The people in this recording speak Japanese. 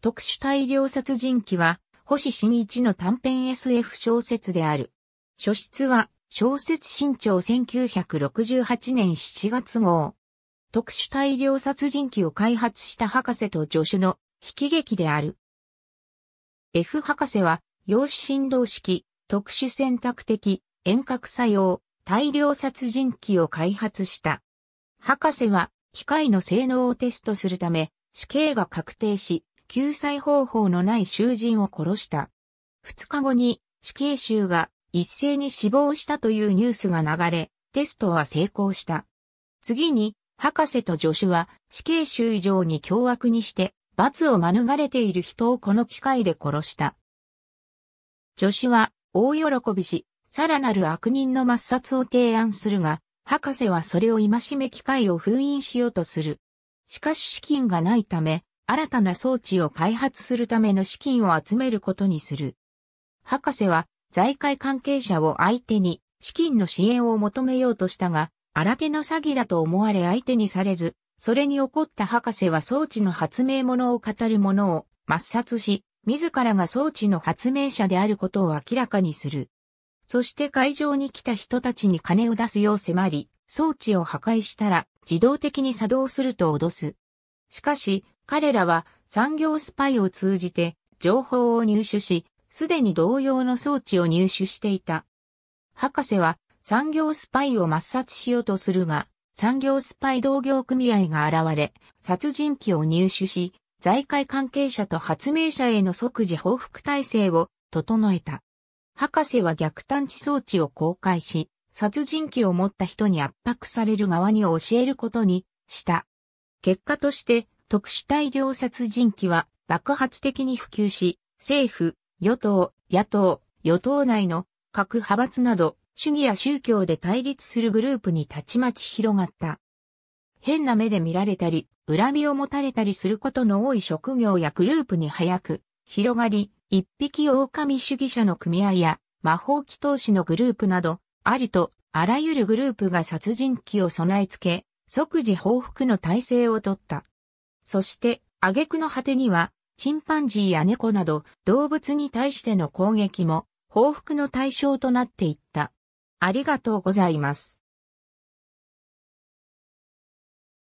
特殊大量殺人鬼は、星新一の短編 SF 小説である。書質は、小説新潮1968年7月号。特殊大量殺人鬼を開発した博士と助手の悲劇である。F 博士は、陽子振動式、特殊選択的、遠隔作用、大量殺人鬼を開発した。博士は、機械の性能をテストするため、死刑が確定し、救済方法のない囚人を殺した。2日後に死刑囚が一斉に死亡したというニュースが流れ、テストは成功した。次に、博士と助手は死刑囚以上に凶悪にして、罰を免れている人をこの機会で殺した。助手は大喜びし、さらなる悪人の抹殺を提案するが、博士はそれを戒め機会を封印しようとする。しかし資金がないため、新たな装置を開発するための資金を集めることにする。博士は財界関係者を相手に資金の支援を求めようとしたが、新手の詐欺だと思われ相手にされず、それに怒った博士は装置の発明者を語る者を抹殺し、自らが装置の発明者であることを明らかにする。そして会場に来た人たちに金を出すよう迫り、装置を破壊したら自動的に作動すると脅す。しかし、彼らは産業スパイを通じて情報を入手し、すでに同様の装置を入手していた。博士は産業スパイを抹殺しようとするが、産業スパイ同業組合が現れ、殺人鬼を入手し、財界関係者と発明者への即時報復体制を整えた。博士は逆探知装置を公開し、殺人鬼を持った人に圧迫される側に教えることにした。結果として、特殊大量殺人鬼は爆発的に普及し、政府、与党、野党、与党内の各派閥など主義や宗教で対立するグループにたちまち広がった。変な目で見られたり、恨みを持たれたりすることの多い職業やグループに早く広がり、一匹狼主義者の組合や魔法祈祷師のグループなど、ありとあらゆるグループが殺人鬼を備え付け、即時報復の体制をとった。そして、挙句の果てには、チンパンジーや猫など動物に対しての攻撃も報復の対象となっていった。ありがとうございます。